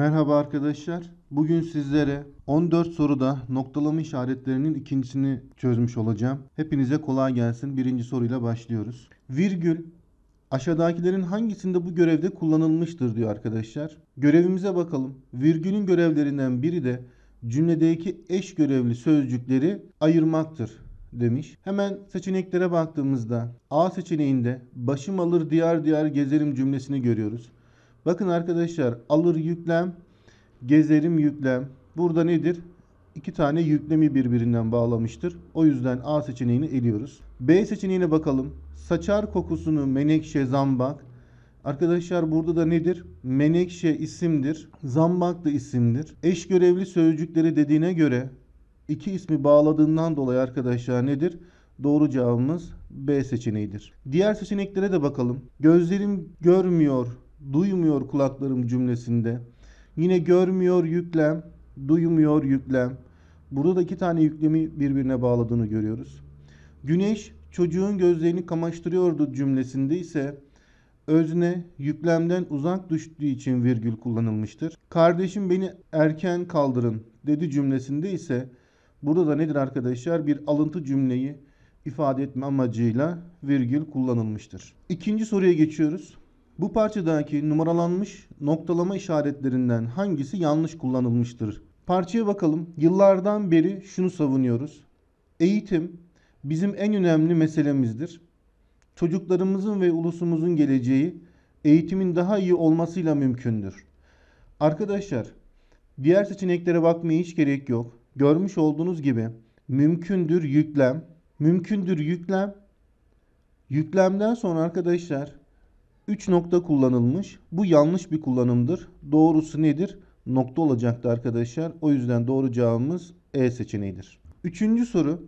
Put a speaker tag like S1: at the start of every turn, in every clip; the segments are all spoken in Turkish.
S1: Merhaba arkadaşlar. Bugün sizlere 14 soruda noktalama işaretlerinin ikincisini çözmüş olacağım. Hepinize kolay gelsin. Birinci soruyla başlıyoruz. Virgül aşağıdakilerin hangisinde bu görevde kullanılmıştır diyor arkadaşlar. Görevimize bakalım. Virgülün görevlerinden biri de cümledeki eş görevli sözcükleri ayırmaktır demiş. Hemen seçeneklere baktığımızda A seçeneğinde başım alır diyar diyar gezerim cümlesini görüyoruz. Bakın arkadaşlar alır yüklem, gezerim yüklem. Burada nedir? İki tane yüklemi birbirinden bağlamıştır. O yüzden A seçeneğini eliyoruz. B seçeneğine bakalım. Saçar kokusunu menekşe zambak. Arkadaşlar burada da nedir? Menekşe isimdir. Zambak da isimdir. Eş görevli sözcükleri dediğine göre iki ismi bağladığından dolayı arkadaşlar nedir? Doğru cevabımız B seçeneğidir. Diğer seçeneklere de bakalım. Gözlerim görmüyor duymuyor kulaklarım cümlesinde. Yine görmüyor yüklem, duymuyor yüklem. Burada da iki tane yüklemi birbirine bağladığını görüyoruz. Güneş çocuğun gözlerini kamaştırıyordu cümlesinde ise özne yüklemden uzak düştüğü için virgül kullanılmıştır. Kardeşim beni erken kaldırın dedi cümlesinde ise burada da nedir arkadaşlar bir alıntı cümleyi ifade etme amacıyla virgül kullanılmıştır. İkinci soruya geçiyoruz. Bu parçadaki numaralanmış noktalama işaretlerinden hangisi yanlış kullanılmıştır? Parçaya bakalım. Yıllardan beri şunu savunuyoruz. Eğitim bizim en önemli meselemizdir. Çocuklarımızın ve ulusumuzun geleceği eğitimin daha iyi olmasıyla mümkündür. Arkadaşlar, diğer seçeneklere bakmaya hiç gerek yok. Görmüş olduğunuz gibi mümkündür yüklem, mümkündür yüklem. Yüklemden sonra arkadaşlar 3 nokta kullanılmış. Bu yanlış bir kullanımdır. Doğrusu nedir? Nokta olacaktı arkadaşlar. O yüzden doğru cevabımız E seçeneğidir. Üçüncü soru.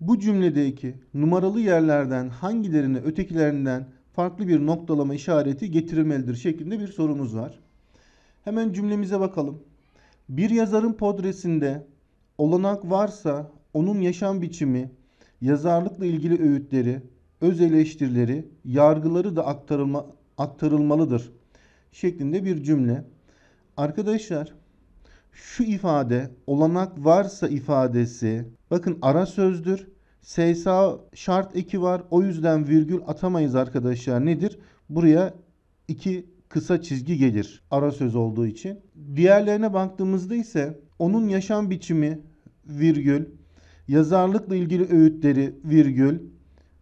S1: Bu cümledeki numaralı yerlerden hangilerini ötekilerinden farklı bir noktalama işareti getirilmelidir şeklinde bir sorumuz var. Hemen cümlemize bakalım. Bir yazarın podresinde olanak varsa onun yaşam biçimi, yazarlıkla ilgili öğütleri, öz eleştirileri, yargıları da aktarılma, aktarılmalıdır şeklinde bir cümle. Arkadaşlar şu ifade olanak varsa ifadesi bakın ara sözdür. SSA şart eki var. O yüzden virgül atamayız arkadaşlar. Nedir? Buraya iki kısa çizgi gelir. Ara söz olduğu için. Diğerlerine baktığımızda ise onun yaşam biçimi virgül, yazarlıkla ilgili öğütleri virgül,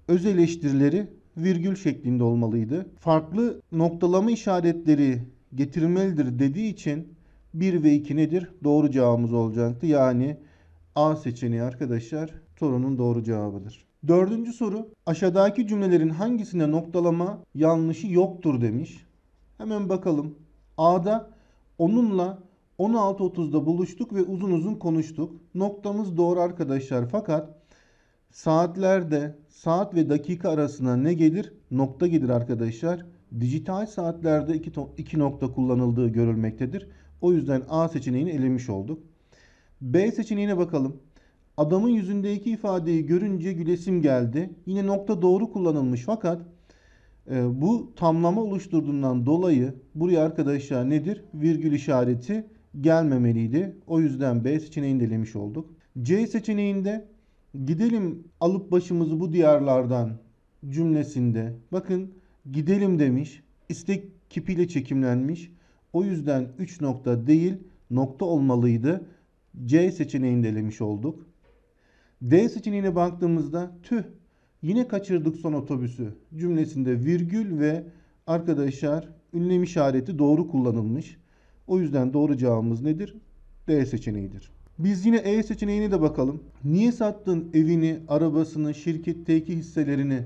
S1: öz eleştirileri virgül şeklinde olmalıydı. Farklı noktalama işaretleri getirmelidir dediği için 1 ve 2 nedir? Doğru cevabımız olacaktı. Yani A seçeneği arkadaşlar sorunun doğru cevabıdır. Dördüncü soru aşağıdaki cümlelerin hangisinde noktalama yanlışı yoktur demiş. Hemen bakalım. A'da onunla 16.30'da buluştuk ve uzun uzun konuştuk. Noktamız doğru arkadaşlar fakat Saatlerde saat ve dakika arasına ne gelir? Nokta gelir arkadaşlar. Dijital saatlerde iki, iki nokta kullanıldığı görülmektedir. O yüzden A seçeneğini elemiş olduk. B seçeneğine bakalım. Adamın yüzündeki ifadeyi görünce gülesim geldi. Yine nokta doğru kullanılmış fakat e, bu tamlama oluşturduğundan dolayı buraya arkadaşlar nedir? Virgül işareti gelmemeliydi. O yüzden B seçeneğini delemiş olduk. C seçeneğinde gidelim alıp başımızı bu diyarlardan cümlesinde bakın gidelim demiş. istek kipiyle çekimlenmiş. O yüzden 3 nokta değil nokta olmalıydı. C seçeneğini de elemiş olduk. D seçeneğine baktığımızda tüh yine kaçırdık son otobüsü cümlesinde virgül ve arkadaşlar ünlem işareti doğru kullanılmış. O yüzden doğru cevabımız nedir? D seçeneğidir. Biz yine E seçeneğine de bakalım. Niye sattın evini, arabasını, şirketteki hisselerini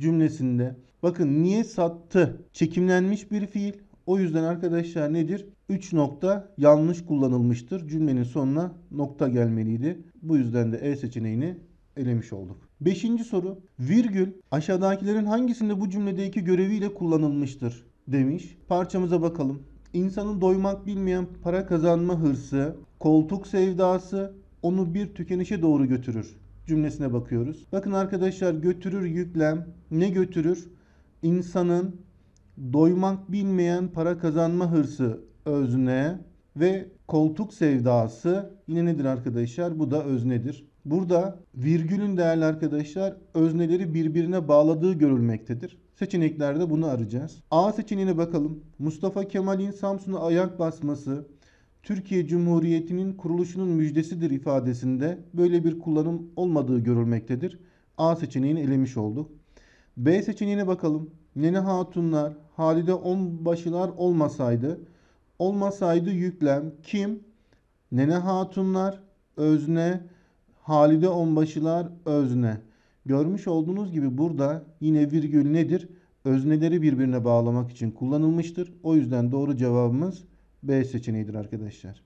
S1: cümlesinde. Bakın niye sattı çekimlenmiş bir fiil. O yüzden arkadaşlar nedir? 3 nokta yanlış kullanılmıştır. Cümlenin sonuna nokta gelmeliydi. Bu yüzden de E seçeneğini elemiş olduk. Beşinci soru virgül aşağıdakilerin hangisinde bu cümledeki göreviyle kullanılmıştır demiş. Parçamıza bakalım. İnsanın doymak bilmeyen para kazanma hırsı koltuk sevdası onu bir tükenişe doğru götürür cümlesine bakıyoruz. Bakın arkadaşlar götürür yüklem ne götürür? İnsanın doymak bilmeyen para kazanma hırsı özne ve koltuk sevdası yine nedir arkadaşlar? Bu da öznedir. Burada virgülün değerli arkadaşlar özneleri birbirine bağladığı görülmektedir. Seçeneklerde bunu arayacağız. A seçeneğine bakalım. Mustafa Kemal'in Samsun'a ayak basması Türkiye Cumhuriyeti'nin kuruluşunun müjdesidir ifadesinde böyle bir kullanım olmadığı görülmektedir. A seçeneğini elemiş olduk. B seçeneğine bakalım. Nene Hatunlar, Halide Onbaşılar olmasaydı, olmasaydı yüklem kim? Nene Hatunlar, özne, Halide Onbaşılar, özne. Görmüş olduğunuz gibi burada yine virgül nedir? Özneleri birbirine bağlamak için kullanılmıştır. O yüzden doğru cevabımız B seçeneğidir arkadaşlar.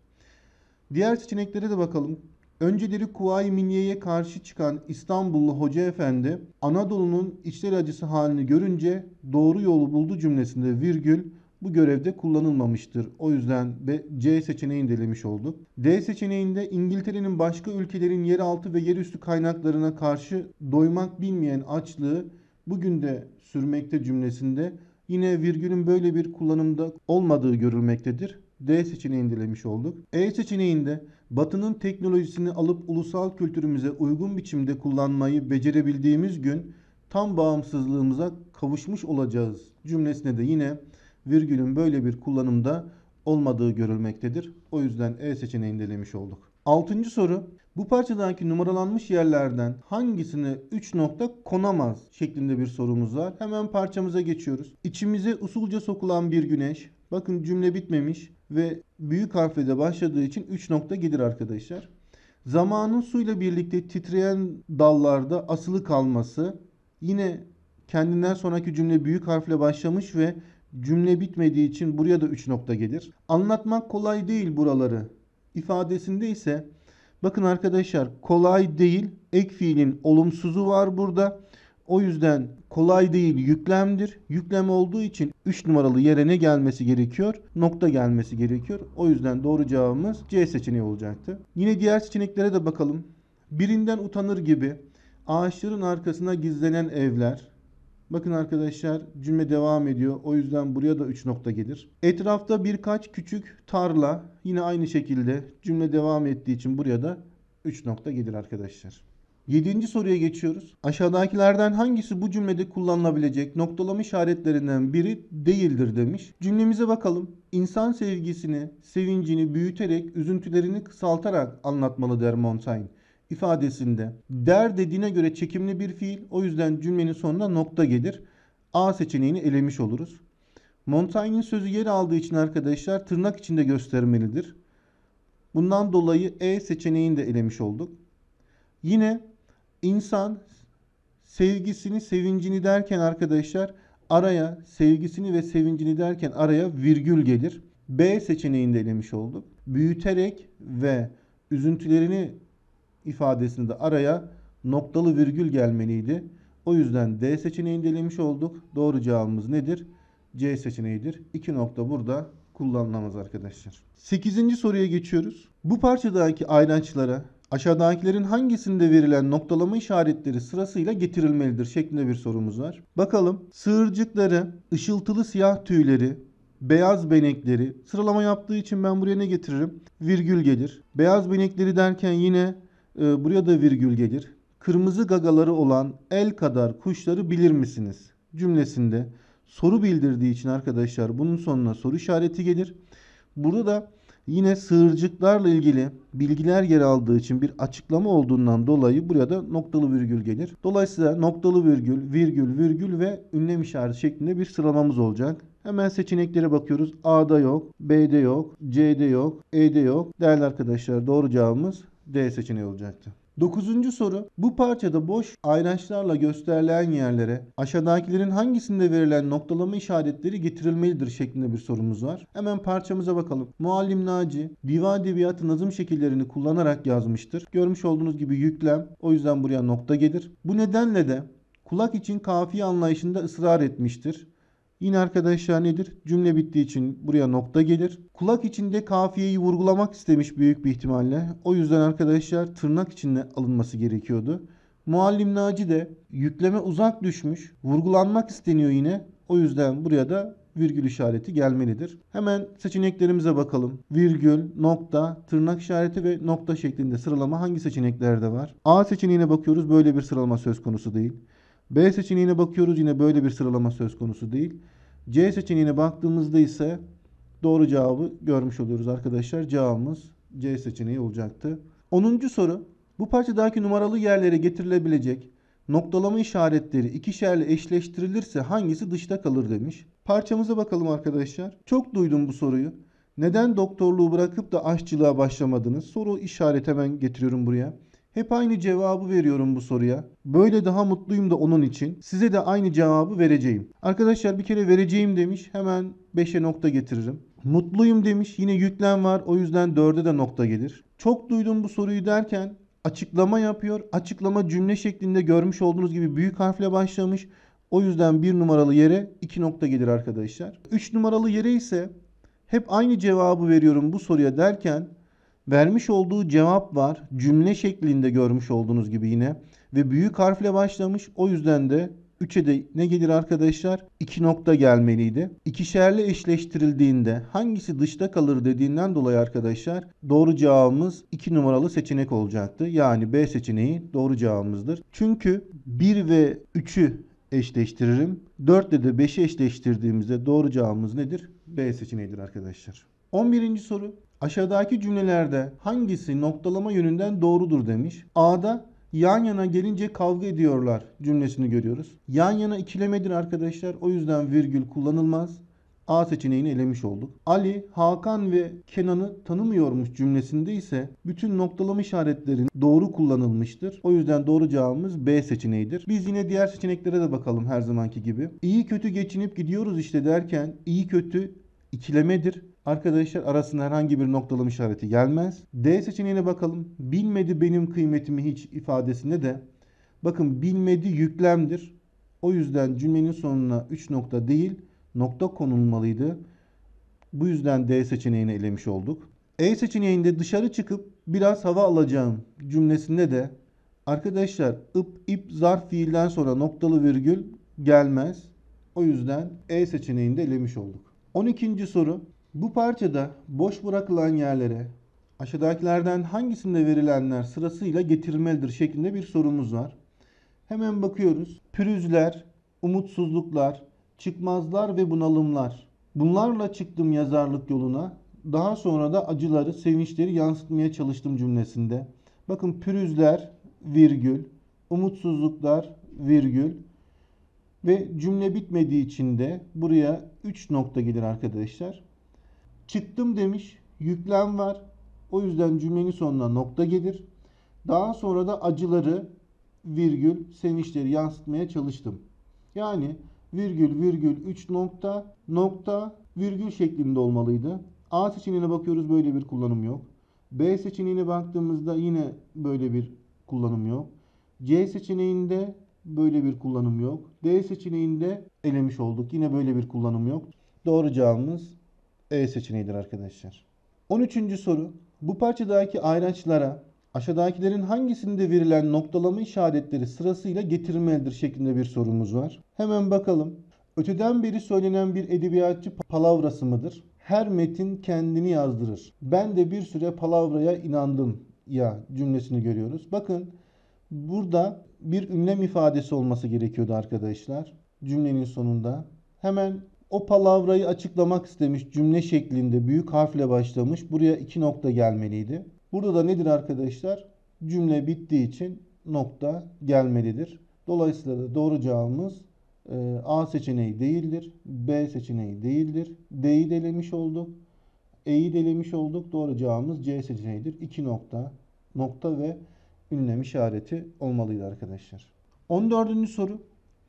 S1: Diğer seçeneklere de bakalım. Önceleri Kuvayi Milliye'ye karşı çıkan İstanbullu Hoca Efendi Anadolu'nun içler acısı halini görünce doğru yolu buldu cümlesinde virgül bu görevde kullanılmamıştır. O yüzden C seçeneğini delemiş olduk. D seçeneğinde İngiltere'nin başka ülkelerin yeraltı ve yerüstü kaynaklarına karşı doymak bilmeyen açlığı bugün de sürmekte cümlesinde yine virgülün böyle bir kullanımda olmadığı görülmektedir. D seçeneğini dilemiş olduk. E seçeneğinde Batı'nın teknolojisini alıp ulusal kültürümüze uygun biçimde kullanmayı becerebildiğimiz gün tam bağımsızlığımıza kavuşmuş olacağız cümlesine de yine virgülün böyle bir kullanımda olmadığı görülmektedir. O yüzden E seçeneğini delemiş olduk. Altıncı soru. Bu parçadaki numaralanmış yerlerden hangisine 3 nokta konamaz şeklinde bir sorumuz var. Hemen parçamıza geçiyoruz. İçimize usulca sokulan bir güneş, Bakın cümle bitmemiş ve büyük harfle de başladığı için 3 nokta gelir arkadaşlar. Zamanın suyla birlikte titreyen dallarda asılı kalması yine kendinden sonraki cümle büyük harfle başlamış ve cümle bitmediği için buraya da 3 nokta gelir. Anlatmak kolay değil buraları İfadesinde ise bakın arkadaşlar kolay değil ek fiilin olumsuzu var burada. O yüzden kolay değil yüklemdir. Yüklem olduğu için 3 numaralı yere ne gelmesi gerekiyor? Nokta gelmesi gerekiyor. O yüzden doğru cevabımız C seçeneği olacaktı. Yine diğer seçeneklere de bakalım. Birinden utanır gibi ağaçların arkasına gizlenen evler. Bakın arkadaşlar cümle devam ediyor. O yüzden buraya da 3 nokta gelir. Etrafta birkaç küçük tarla yine aynı şekilde cümle devam ettiği için buraya da 3 nokta gelir arkadaşlar. Yedinci soruya geçiyoruz. Aşağıdakilerden hangisi bu cümlede kullanılabilecek noktalama işaretlerinden biri değildir demiş. Cümlemize bakalım. İnsan sevgisini, sevincini büyüterek, üzüntülerini kısaltarak anlatmalı der Montaigne ifadesinde. Der dediğine göre çekimli bir fiil. O yüzden cümlenin sonuna nokta gelir. A seçeneğini elemiş oluruz. Montaigne'in sözü yer aldığı için arkadaşlar tırnak içinde göstermelidir. Bundan dolayı E seçeneğini de elemiş olduk. Yine İnsan sevgisini, sevincini derken arkadaşlar araya sevgisini ve sevincini derken araya virgül gelir. B seçeneğini de olduk. Büyüterek ve üzüntülerini ifadesinde araya noktalı virgül gelmeliydi. O yüzden D seçeneğini de olduk. Doğru cevabımız nedir? C seçeneğidir. İki nokta burada kullanılamaz arkadaşlar. Sekizinci soruya geçiyoruz. Bu parçadaki ayraçlara Aşağıdakilerin hangisinde verilen noktalama işaretleri sırasıyla getirilmelidir şeklinde bir sorumuz var. Bakalım sığırcıkları, ışıltılı siyah tüyleri, beyaz benekleri sıralama yaptığı için ben buraya ne getiririm? Virgül gelir. Beyaz benekleri derken yine e, buraya da virgül gelir. Kırmızı gagaları olan el kadar kuşları bilir misiniz? Cümlesinde soru bildirdiği için arkadaşlar bunun sonuna soru işareti gelir. Burada da Yine sığırcıklarla ilgili bilgiler yer aldığı için bir açıklama olduğundan dolayı buraya da noktalı virgül gelir. Dolayısıyla noktalı virgül, virgül, virgül ve ünlem işareti şeklinde bir sıralamamız olacak. Hemen seçeneklere bakıyoruz. A'da yok, B'de yok, C'de yok, E'de yok. Değerli arkadaşlar doğru cevabımız D seçeneği olacaktı. Dokuzuncu soru. Bu parçada boş ayraçlarla gösterilen yerlere aşağıdakilerin hangisinde verilen noktalama işaretleri getirilmelidir şeklinde bir sorumuz var. Hemen parçamıza bakalım. Muallim Naci divan edebiyatı nazım şekillerini kullanarak yazmıştır. Görmüş olduğunuz gibi yüklem o yüzden buraya nokta gelir. Bu nedenle de kulak için kafi anlayışında ısrar etmiştir. Yine arkadaşlar nedir? Cümle bittiği için buraya nokta gelir. Kulak içinde kafiyeyi vurgulamak istemiş büyük bir ihtimalle. O yüzden arkadaşlar tırnak içinde alınması gerekiyordu. Muallim Naci de yükleme uzak düşmüş. Vurgulanmak isteniyor yine. O yüzden buraya da virgül işareti gelmelidir. Hemen seçeneklerimize bakalım. Virgül, nokta, tırnak işareti ve nokta şeklinde sıralama hangi seçeneklerde var? A seçeneğine bakıyoruz. Böyle bir sıralama söz konusu değil. B seçeneğine bakıyoruz yine böyle bir sıralama söz konusu değil. C seçeneğine baktığımızda ise doğru cevabı görmüş oluyoruz arkadaşlar. Cevabımız C seçeneği olacaktı. 10. soru. Bu parçadaki numaralı yerlere getirilebilecek noktalama işaretleri ikişerle eşleştirilirse hangisi dışta kalır demiş. Parçamıza bakalım arkadaşlar. Çok duydum bu soruyu. Neden doktorluğu bırakıp da aşçılığa başlamadınız? Soru işaret hemen getiriyorum buraya. Hep aynı cevabı veriyorum bu soruya. Böyle daha mutluyum da onun için. Size de aynı cevabı vereceğim. Arkadaşlar bir kere vereceğim demiş. Hemen 5'e nokta getiririm. Mutluyum demiş. Yine yüklem var. O yüzden 4'e de nokta gelir. Çok duydum bu soruyu derken açıklama yapıyor. Açıklama cümle şeklinde görmüş olduğunuz gibi büyük harfle başlamış. O yüzden bir numaralı yere iki nokta gelir arkadaşlar. Üç numaralı yere ise hep aynı cevabı veriyorum bu soruya derken Vermiş olduğu cevap var. Cümle şeklinde görmüş olduğunuz gibi yine. Ve büyük harfle başlamış. O yüzden de 3'e de ne gelir arkadaşlar? 2 nokta gelmeliydi. İkişerle eşleştirildiğinde hangisi dışta kalır dediğinden dolayı arkadaşlar doğru cevabımız 2 numaralı seçenek olacaktı. Yani B seçeneği doğru cevabımızdır. Çünkü 1 ve 3'ü eşleştiririm. 4 ile de 5'i eşleştirdiğimizde doğru cevabımız nedir? B seçeneğidir arkadaşlar. 11. soru Aşağıdaki cümlelerde hangisi noktalama yönünden doğrudur demiş. A'da yan yana gelince kavga ediyorlar cümlesini görüyoruz. Yan yana ikilemedir arkadaşlar. O yüzden virgül kullanılmaz. A seçeneğini elemiş olduk. Ali, Hakan ve Kenan'ı tanımıyormuş cümlesinde ise bütün noktalama işaretlerin doğru kullanılmıştır. O yüzden doğru cevabımız B seçeneğidir. Biz yine diğer seçeneklere de bakalım her zamanki gibi. İyi kötü geçinip gidiyoruz işte derken iyi kötü ikilemedir. Arkadaşlar arasında herhangi bir noktalama işareti gelmez. D seçeneğine bakalım. Bilmedi benim kıymetimi hiç ifadesinde de bakın bilmedi yüklemdir. O yüzden cümlenin sonuna 3 nokta değil nokta konulmalıydı. Bu yüzden D seçeneğini elemiş olduk. E seçeneğinde dışarı çıkıp biraz hava alacağım cümlesinde de arkadaşlar ıp ip zarf fiilden sonra noktalı virgül gelmez. O yüzden E seçeneğini elemiş olduk. 12. soru bu parçada boş bırakılan yerlere aşağıdakilerden hangisinde verilenler sırasıyla getirilmelidir şeklinde bir sorumuz var. Hemen bakıyoruz. Pürüzler, umutsuzluklar, çıkmazlar ve bunalımlar. Bunlarla çıktım yazarlık yoluna. Daha sonra da acıları, sevinçleri yansıtmaya çalıştım cümlesinde. Bakın pürüzler virgül, umutsuzluklar virgül ve cümle bitmediği için de buraya 3 nokta gelir arkadaşlar. Çıktım demiş. Yüklem var. O yüzden cümlenin sonuna nokta gelir. Daha sonra da acıları virgül sevinçleri yansıtmaya çalıştım. Yani virgül virgül 3 nokta nokta virgül şeklinde olmalıydı. A seçeneğine bakıyoruz böyle bir kullanım yok. B seçeneğine baktığımızda yine böyle bir kullanım yok. C seçeneğinde böyle bir kullanım yok. D seçeneğinde elemiş olduk. Yine böyle bir kullanım yok. Doğru cevabımız e seçeneğidir arkadaşlar. 13. soru. Bu parçadaki ayraçlara aşağıdakilerin hangisinde verilen noktalama işaretleri sırasıyla getirmelidir şeklinde bir sorumuz var. Hemen bakalım. Öteden beri söylenen bir edebiyatçı palavrası mıdır? Her metin kendini yazdırır. Ben de bir süre palavraya inandım ya cümlesini görüyoruz. Bakın burada bir ünlem ifadesi olması gerekiyordu arkadaşlar. Cümlenin sonunda. Hemen o palavrayı açıklamak istemiş cümle şeklinde büyük harfle başlamış. Buraya iki nokta gelmeliydi. Burada da nedir arkadaşlar? Cümle bittiği için nokta gelmelidir. Dolayısıyla da doğru cevabımız e, A seçeneği değildir. B seçeneği değildir. D'yi delemiş olduk. E'yi delemiş olduk. Doğru cevabımız C seçeneğidir. İki nokta, nokta ve ünlem işareti olmalıydı arkadaşlar. 14. soru.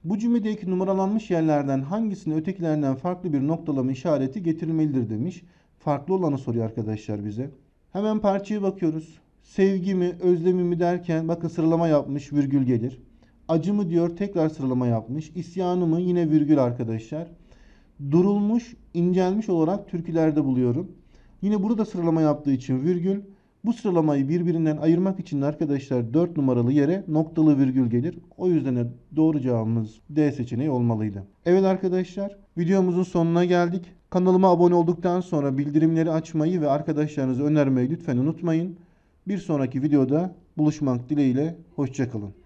S1: Bu cümledeki numaralanmış yerlerden hangisine ötekilerinden farklı bir noktalama işareti getirilmelidir demiş. Farklı olanı soruyor arkadaşlar bize. Hemen parçaya bakıyoruz. Sevgimi, özlemimi derken bakın sıralama yapmış virgül gelir. Acımı diyor tekrar sıralama yapmış. İsyanımı yine virgül arkadaşlar. Durulmuş, incelmiş olarak türkülerde buluyorum. Yine burada sıralama yaptığı için virgül. Bu sıralamayı birbirinden ayırmak için arkadaşlar 4 numaralı yere noktalı virgül gelir. O yüzden doğru cevabımız D seçeneği olmalıydı. Evet arkadaşlar videomuzun sonuna geldik. Kanalıma abone olduktan sonra bildirimleri açmayı ve arkadaşlarınızı önermeyi lütfen unutmayın. Bir sonraki videoda buluşmak dileğiyle hoşçakalın.